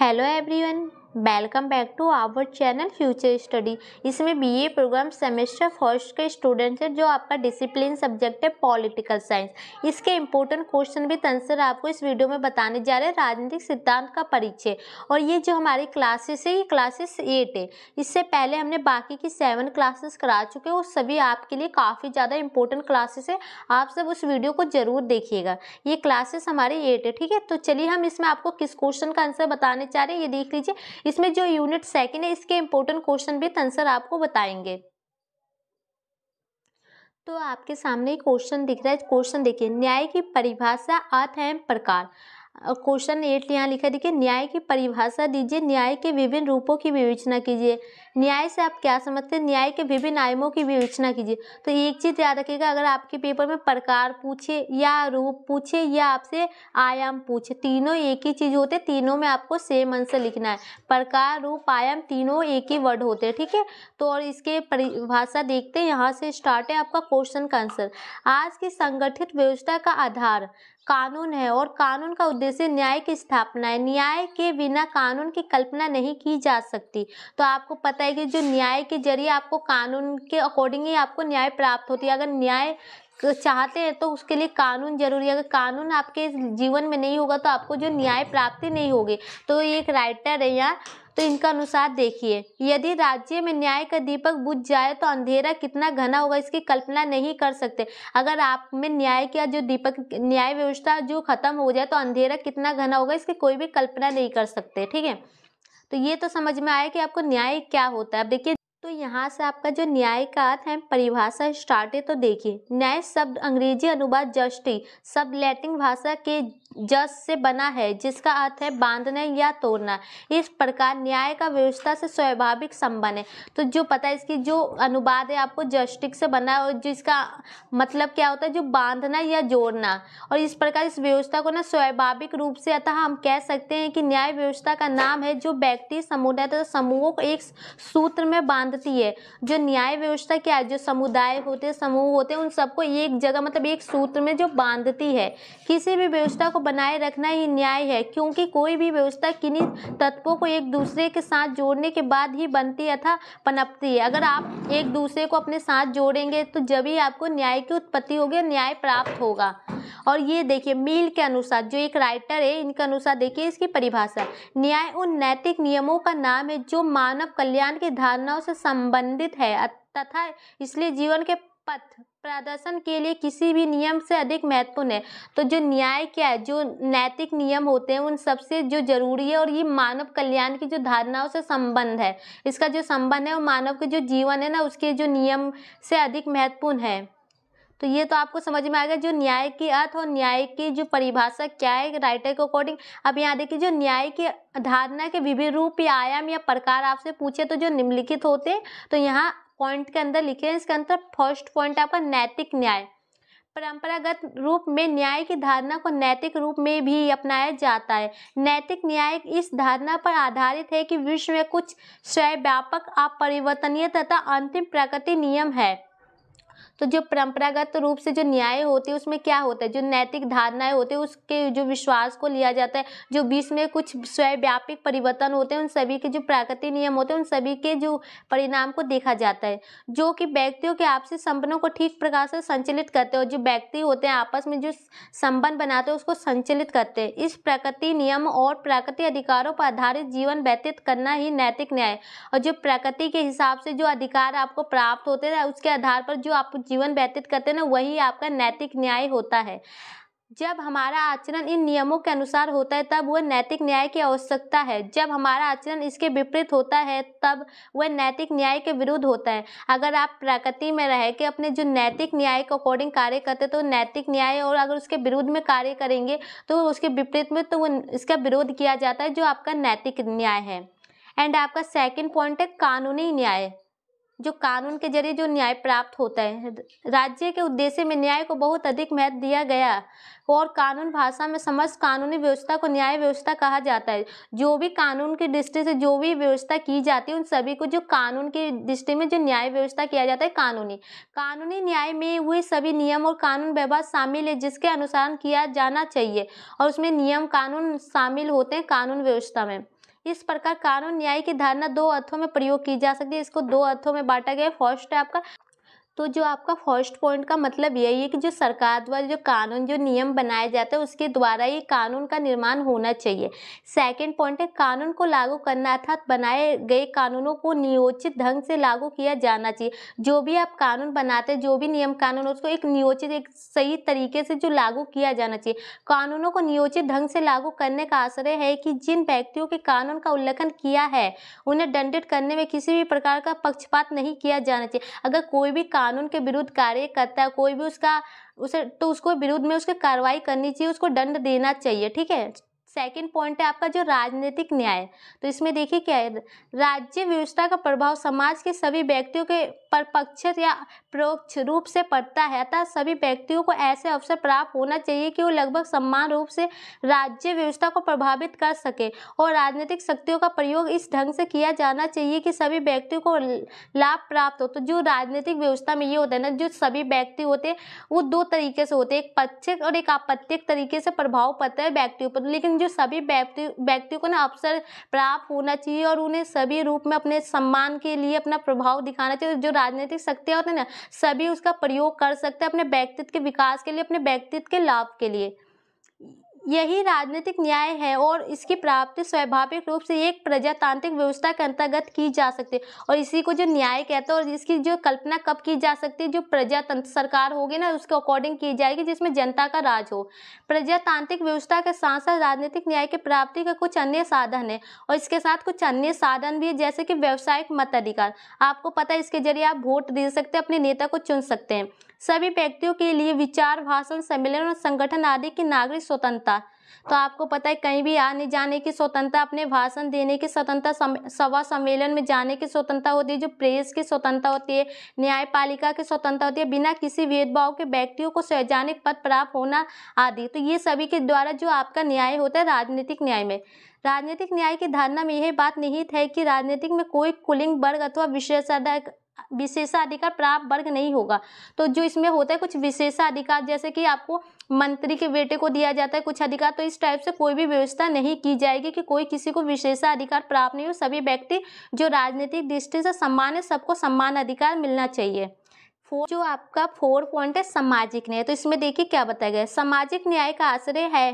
Hello everyone. Welcome back to our channel future study इसमें BA program semester first के student हैं जो आपका डिसिप्लिन सब्जेक्ट है पॉलिटिकल साइंस इसके इंपॉर्टेंट क्वेश्चन भी आंसर आपको इस वीडियो में बताने जा रहे हैं राजनीतिक सिद्धांत का परिचय और ये जो हमारी क्लासेस है ये क्लासेस एट है इससे पहले हमने बाकी की सेवन क्लासेस करा चुके हैं सभी आपके लिए काफ़ी ज़्यादा इंपॉर्टेंट क्लासेस है आप सब उस वीडियो को जरूर देखिएगा ये क्लासेस हमारी एट है ठीक है तो चलिए हम इसमें आपको किस क्वेश्चन का आंसर बताने चाह रहे हैं ये देख लीजिए इसमें जो यूनिट सेकेंड है इसके इंपोर्टेंट क्वेश्चन भी तंसर तो आपको बताएंगे तो आपके सामने क्वेश्चन दिख रहा है क्वेश्चन देखिए न्याय की परिभाषा अर्थ एवं प्रकार क्वेश्चन एट यहाँ लिखा देखिए न्याय की परिभाषा दीजिए न्याय के विभिन्न रूपों की विवेचना कीजिए न्याय से आप क्या समझते हैं न्याय के विभिन्न आयमों की विवेचना कीजिए तो एक चीज़ याद रखिएगा अगर आपके पेपर में प्रकार पूछे या रूप पूछे या आपसे आयाम पूछे तीनों एक ही चीज़ होते तीनों में आपको सेम आंसर लिखना है प्रकार रूप आयाम तीनों एक ही वर्ड होते हैं ठीक है तो और इसके परिभाषा देखते हैं यहाँ से स्टार्ट है आपका क्वेश्चन का आंसर आज की संगठित व्यवस्था का आधार कानून है और कानून का उद्देश्य न्याय की स्थापना है न्याय के बिना कानून की कल्पना नहीं की जा सकती तो आपको पता है कि जो न्याय के जरिए आपको कानून के अकॉर्डिंग ही आपको न्याय प्राप्त होती है अगर न्याय चाहते हैं तो उसके लिए कानून जरूरी है अगर कानून आपके जीवन में नहीं होगा तो आपको जो न्याय प्राप्ति नहीं होगी तो ये एक राइटर है यार तो इनका अनुसार देखिए यदि राज्य में न्याय का दीपक बुझ जाए तो अंधेरा कितना घना होगा इसकी कल्पना नहीं कर सकते अगर आप में न्याय का जो दीपक न्याय व्यवस्था जो खत्म हो जाए तो अंधेरा कितना घना होगा इसकी कोई भी कल्पना नहीं कर सकते ठीक है तो ये तो समझ में आया कि आपको न्याय क्या होता है अब देखिए यहाँ से आपका जो न्याय का अर्थ है परिभाषा स्टार्ट है तो देखिए न्याय शब्द अंग्रेजी अनुवाद जस्टी शब्द लैटिन भाषा के जस से बना है जिसका अर्थ है बांधने या तोड़ना इस प्रकार न्याय का व्यवस्था से स्वाभाविक संबंध है तो जो पता है इसकी जो अनुवाद है आपको जस्टिक से बना है और जिसका मतलब क्या होता है जो बांधना या जोड़ना और इस प्रकार इस व्यवस्था को ना स्वाभाविक रूप से अतः हम कह सकते हैं कि न्याय व्यवस्था का नाम है जो व्यक्ति समुदाय तथा समूहों को एक सूत्र में बांधती ऐसी है जो न्याय व्यवस्था क्या है जो समुदाय होते समूह होते उन सबको एक जगह मतलब एक सूत्र में जो बांधती है किसी भी व्यवस्था को बनाए रखना ही न्याय है क्योंकि कोई भी व्यवस्था किन्हीं तत्वों को एक दूसरे के साथ जोड़ने के बाद ही बनती अथा पनपती है अगर आप एक दूसरे को अपने साथ जोड़ेंगे तो जब ही आपको न्याय की उत्पत्ति होगी न्याय प्राप्त होगा और ये देखिए मील के अनुसार जो एक राइटर है इनके अनुसार देखिए इसकी परिभाषा न्याय उन नैतिक नियमों का नाम है जो मानव कल्याण की धारणाओं से संबंधित है तथा इसलिए जीवन के पथ प्रदर्शन के लिए किसी भी नियम से अधिक महत्वपूर्ण है तो जो न्याय क्या है जो नैतिक नियम होते हैं उन सबसे जो जरूरी है और ये मानव कल्याण की जो धारणाओं से संबंध है इसका जो संबंध है वो मानव के जो जीवन है ना उसके जो नियम से अधिक महत्वपूर्ण है तो ये तो आपको समझ में आएगा जो न्याय की अर्थ और न्याय की जो परिभाषा क्या है राइटर के अकॉर्डिंग अब यहाँ देखिए जो न्याय की धारणा के विभिन्न रूप या आयाम या प्रकार आपसे पूछे तो जो निम्नलिखित होते तो यहाँ पॉइंट के अंदर लिखे हैं इसके अंदर फर्स्ट पॉइंट आपका नैतिक न्याय परंपरागत रूप में न्याय की धारणा को नैतिक रूप में भी अपनाया जाता है नैतिक न्याय इस धारणा पर आधारित है कि विश्व में कुछ व्यापक अपरिवर्तनीय तथा अंतिम प्रकृति नियम है तो जो परंपरागत रूप से जो न्याय होती है उसमें क्या होता है जो नैतिक धारणाएं होती है उसके जो विश्वास को लिया जाता है जो बीच में कुछ स्वयंव्यापिक परिवर्तन होते हैं उन सभी के जो प्राकृतिक नियम होते हैं उन सभी के जो परिणाम को देखा जाता है जो कि व्यक्तियों के आपसी संबंधों को ठीक प्रकार से संचलित करते हैं और जो व्यक्ति होते हैं आपस में जो संबंध बनाते हैं उसको संचलित करते हैं इस प्रकृति नियम और प्राकृतिक अधिकारों पर आधारित जीवन व्यतीत करना ही नैतिक न्याय और जो प्रकृति के हिसाब से जो अधिकार आपको प्राप्त होते हैं उसके आधार पर जो आप जीवन व्यतीत करते हैं ना वही आपका नैतिक न्याय होता है जब हमारा आचरण इन नियमों के अनुसार होता है तब वह नैतिक न्याय की आवश्यकता है जब हमारा आचरण इसके विपरीत होता है तब वह नैतिक न्याय के विरुद्ध होता है अगर आप प्रकृति में रह के अपने जो नैतिक न्याय के अकॉर्डिंग कार्य करते तो नैतिक न्याय और अगर उसके विरुद्ध में कार्य करेंगे तो उसके विपरीत में तो वो इसका विरोध किया जाता है जो आपका नैतिक न्याय है एंड आपका सेकेंड पॉइंट है कानूनी न्याय जो कानून के जरिए जो न्याय प्राप्त होता है राज्य के उद्देश्य में न्याय को बहुत अधिक महत्व दिया गया और कानून भाषा में समस्त कानूनी व्यवस्था को न्याय व्यवस्था कहा जाता है जो भी कानून की दृष्टि से जो भी व्यवस्था की जाती है उन सभी को जो कानून की दृष्टि में जो न्याय व्यवस्था किया जाता है कानूनी कानूनी न्याय में हुए सभी नियम और कानून व्यवहार शामिल है जिसके अनुसार किया जाना चाहिए और उसमें नियम कानून शामिल होते हैं कानून व्यवस्था में इस प्रकार कानून न्याय की धारणा दो अर्थों में प्रयोग की जा सकती है इसको दो अर्थों में बांटा गया फर्स्ट है आपका तो जो आपका फर्स्ट पॉइंट का मतलब यही है कि जो सरकार द्वारा जो कानून जो नियम बनाए जाते हैं उसके द्वारा ये कानून का निर्माण होना चाहिए सेकंड पॉइंट है कानून को लागू करना अर्थात बनाए गए कानूनों को नियोजित ढंग से लागू किया जाना चाहिए जो भी आप कानून बनाते हैं जो भी नियम कानून उसको एक नियोजित एक सही तरीके से जो लागू किया जाना चाहिए कानूनों को नियोजित ढंग से लागू करने का आश्रय है कि जिन व्यक्तियों के कानून का उल्लंघन किया है उन्हें दंडित करने में किसी भी प्रकार का पक्षपात नहीं किया जाना चाहिए अगर कोई भी कानून कानून के विरुद्ध कार्य करता है कोई भी उसका उसे तो उसको विरुद्ध में उसके कार्रवाई करनी चाहिए उसको दंड देना चाहिए ठीक है सेकेंड पॉइंट है आपका जो राजनीतिक न्याय तो इसमें देखिए क्या है राज्य व्यवस्था का प्रभाव समाज के सभी व्यक्तियों के परपक्ष या प्रोक्ष रूप से पड़ता है अतः सभी व्यक्तियों को ऐसे अवसर प्राप्त होना चाहिए कि वो लगभग समान रूप से राज्य व्यवस्था को प्रभावित कर सके और राजनीतिक शक्तियों का प्रयोग इस ढंग से किया जाना चाहिए कि सभी व्यक्तियों को लाभ प्राप्त हो तो जो राजनीतिक व्यवस्था में ये होता है ना जो सभी व्यक्ति होते हैं वो दो तरीके से होते हैं एक पक्ष और एक आपत्तिक तरीके से प्रभाव पड़ता है व्यक्तियों पर लेकिन जो सभी व्यक्ति व्यक्तियों को ना अवसर प्राप्त होना चाहिए और उन्हें सभी रूप में अपने सम्मान के लिए अपना प्रभाव दिखाना चाहिए जो राजनीतिक शक्तियाँ होती है ना सभी उसका प्रयोग कर सकते हैं अपने व्यक्तित्व के विकास के लिए अपने व्यक्तित्व के लाभ के लिए यही राजनीतिक न्याय है और इसकी प्राप्ति स्वाभाविक रूप से एक प्रजातांत्रिक व्यवस्था के अंतर्गत की जा सकती है और इसी को जो न्याय कहता है और इसकी जो कल्पना कब की जा सकती है जो प्रजातंत्र सरकार होगी ना उसके अकॉर्डिंग की जाएगी जिसमें जनता का राज हो प्रजातांत्रिक व्यवस्था के साथ साथ राजनीतिक न्याय की प्राप्ति का कुछ अन्य साधन है और इसके साथ कुछ अन्य साधन भी है जैसे कि व्यावसायिक मताधिकार आपको पता है इसके जरिए आप वोट दे सकते हैं अपने नेता को चुन सकते हैं सभी व्यक्तियों के लिए विचार भाषण सम्मेलन और संगठन आदि की नागरिक स्वतंत्रता तो आपको पता है कहीं भी आने जाने की स्वतंत्रता अपने भाषण देने की स्वतंत्रता सभा सम्मेलन में जाने की स्वतंत्रता होती है जो प्रेस की स्वतंत्रता होती है न्यायपालिका की स्वतंत्रता होती है बिना किसी भेदभाव के व्यक्तियों को संवैधानिक पद प्राप्त होना आदि तो ये सभी के द्वारा जो आपका न्याय होता है राजनीतिक न्याय में राजनीतिक न्याय की धारणा में यह बात निहित है कि राजनीतिक में कोई कुलिंग वर्ग अथवा विशेषाधिक विशेषाधिकार प्राप्त वर्ग नहीं होगा तो जो इसमें होता है कुछ विशेषाधिकार जैसे कि आपको मंत्री के बेटे को दिया जाता है कुछ अधिकार तो इस टाइप से कोई भी व्यवस्था नहीं की जाएगी कि कोई किसी को विशेषाधिकार प्राप्त नहीं हो सभी व्यक्ति जो राजनीतिक दृष्टि से सम्मान है सबको सम्मान अधिकार मिलना चाहिए फोर जो आपका फोर पॉइंट है सामाजिक न्याय तो इसमें देखिए क्या बताया गया सामाजिक न्याय का आश्रय है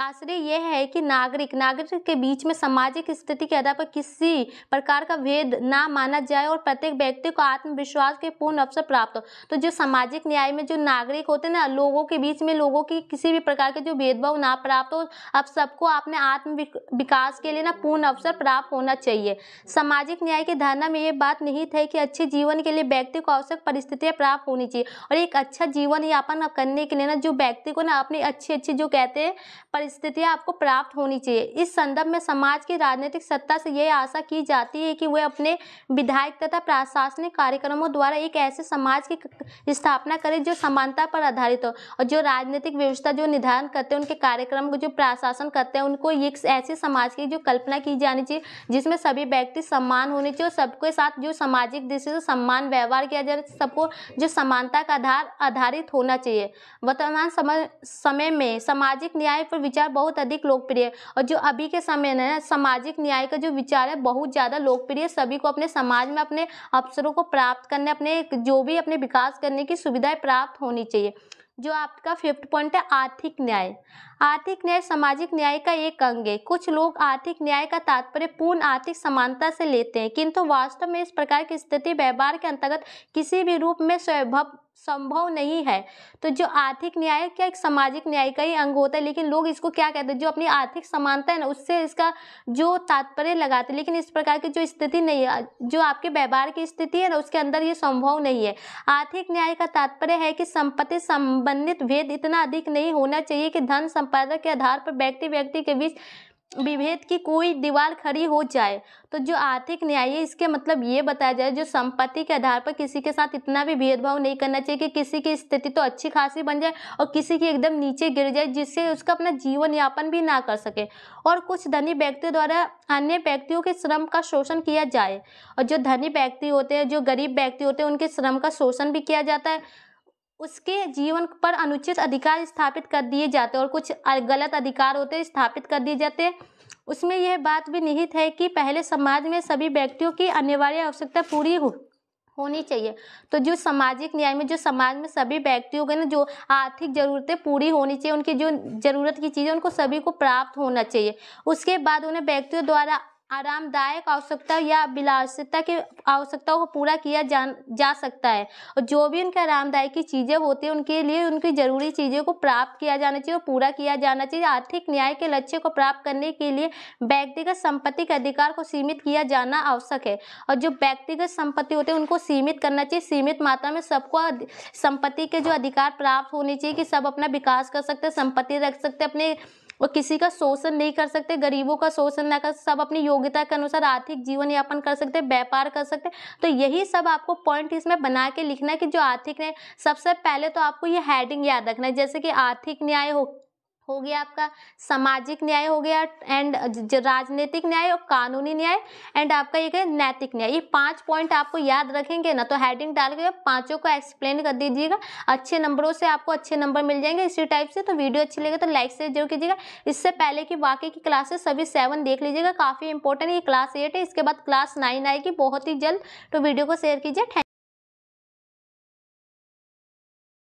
आश्रय यह है कि नागरिक नागरिक के बीच में सामाजिक स्थिति के आधार पर किसी प्रकार का भेद ना माना जाए और प्रत्येक व्यक्ति को आत्मविश्वास के पूर्ण अवसर प्राप्त हो तो जो सामाजिक न्याय में जो नागरिक होते हैं ना लोगों के बीच में लोगों की किसी भी प्रकार के जो भेदभाव ना प्राप्त हो अब सबको अपने आत्म विकास के लिए ना पूर्ण अवसर प्राप्त होना चाहिए सामाजिक न्याय की धारणा में ये बात निहित है कि अच्छे जीवन के लिए व्यक्ति को आवश्यक परिस्थितियाँ प्राप्त होनी चाहिए और एक अच्छा जीवन यापन करने के लिए ना जो व्यक्ति को ना अपने अच्छे अच्छे जो कहते हैं परिस्थितियां आपको प्राप्त होनी चाहिए इस संदर्भ में समाज की राजनीतिक सत्ता से यह आशा की जाती है कि वे अपने विधायक तथा प्रशासनिक कार्यक्रमों द्वारा एक ऐसे समाज की स्थापना करें जो समानता पर आधारित हो और जो राजनीतिक व्यवस्था जो निर्धारण करते हैं उनके कार्यक्रम को जो प्रशासन करते हैं उनको एक ऐसे समाज की जो कल्पना की जानी चाहिए जिसमें सभी व्यक्ति सम्मान होने चाहिए और सबके साथ जो सामाजिक दृष्टि से सम्मान व्यवहार किया जाए सबको जो समानता का आधार आधारित होना चाहिए वर्तमान समय में सामाजिक न्याय पर विचार विचार बहुत अधिक लोकप्रिय है और जो अभी के समय में सामाजिक न्याय का जो विचार है बहुत ज़्यादा लोकप्रिय है सभी को अपने समाज में अपने अवसरों को प्राप्त करने अपने जो भी अपने विकास करने की सुविधाएं प्राप्त होनी चाहिए जो आपका फिफ्थ पॉइंट है आर्थिक न्याय आर्थिक न्याय सामाजिक न्याय का एक अंग है कुछ लोग आर्थिक न्याय का तात्पर्य पूर्ण आर्थिक समानता से लेते हैं किंतु वास्तव में इस प्रकार की स्थिति व्यवहार के अंतर्गत किसी भी रूप में स्वभव संभव नहीं है तो जो आर्थिक न्याय क्या एक सामाजिक न्याय का ही अंग होता है लेकिन लोग इसको क्या कहते हैं जो अपनी आर्थिक समानता है ना उससे इसका जो तात्पर्य लगाते हैं लेकिन इस प्रकार की जो स्थिति नहीं है जो आपके व्यवहार की स्थिति है ना उसके अंदर ये संभव नहीं है आर्थिक न्याय का तात्पर्य है कि संपत्ति संबंधित भेद इतना अधिक नहीं होना चाहिए कि धन संपादक के आधार पर व्यक्ति व्यक्ति के बीच विभेद की कोई दीवार खड़ी हो जाए तो जो आर्थिक न्याय है इसके मतलब ये बताया जाए जो संपत्ति के आधार पर किसी के साथ इतना भी भेदभाव नहीं करना चाहिए कि किसी की स्थिति तो अच्छी खासी बन जाए और किसी की एकदम नीचे गिर जाए जिससे उसका अपना जीवन यापन भी ना कर सके और कुछ धनी व्यक्तियों द्वारा अन्य व्यक्तियों के श्रम का शोषण किया जाए और जो धनी व्यक्ति होते हैं जो गरीब व्यक्ति होते हैं उनके श्रम का शोषण भी किया जाता है उसके जीवन पर अनुचित अधिकार स्थापित कर दिए जाते और कुछ गलत अधिकार होते स्थापित कर दिए जाते हैं उसमें यह बात भी निहित है कि पहले समाज में सभी व्यक्तियों की अनिवार्य आवश्यकता पूरी हो होनी चाहिए तो जो सामाजिक न्याय में जो समाज में सभी व्यक्तियों के ना जो आर्थिक ज़रूरतें पूरी होनी चाहिए उनकी जो ज़रूरत की चीज़ें उनको सभी को प्राप्त होना चाहिए उसके बाद उन्हें व्यक्तियों द्वारा आरामदायक आवश्यकता या विलासिता की आवश्यकताओं को पूरा किया जा जा सकता है और जो भी उनके आरामदायक की चीज़ें होती हैं उनके लिए उनकी ज़रूरी चीज़ों को प्राप्त किया जाना चाहिए और पूरा किया जाना चाहिए आर्थिक न्याय के लक्ष्य को प्राप्त करने के लिए व्यक्तिगत संपत्ति के अधिकार को सीमित किया जाना आवश्यक है और जो व्यक्तिगत संपत्ति होती है उनको सीमित करना चाहिए सीमित मात्रा में सबको संपत्ति के जो अधिकार प्राप्त होने चाहिए कि सब अपना विकास कर सकते हैं संपत्ति रख सकते अपने वो किसी का शोषण नहीं कर सकते गरीबों का शोषण ना कर सब अपनी योग्यता के अनुसार आर्थिक जीवन यापन कर सकते व्यापार कर सकते तो यही सब आपको पॉइंट इसमें बना के लिखना है कि जो आर्थिक न्याय सबसे पहले तो आपको ये हेडिंग याद रखना है जैसे कि आर्थिक न्याय हो हो गया आपका सामाजिक न्याय हो गया एंड राजनीतिक न्याय और कानूनी न्याय एंड आपका ये नैतिक न्याय ये पांच पॉइंट आपको याद रखेंगे ना तो हेडिंग डाल के पांचों को एक्सप्लेन कर दीजिएगा अच्छे नंबरों से आपको अच्छे नंबर मिल जाएंगे इसी टाइप से तो वीडियो अच्छी लगे तो लाइक से जरूर कीजिएगा इससे पहले की बाकी की क्लासेस सभी सेवन देख लीजिएगा काफ़ी इंपॉर्टेंट ये क्लास एट है इसके बाद क्लास नाइन आएगी बहुत ही जल्द तो वीडियो को शेयर कीजिए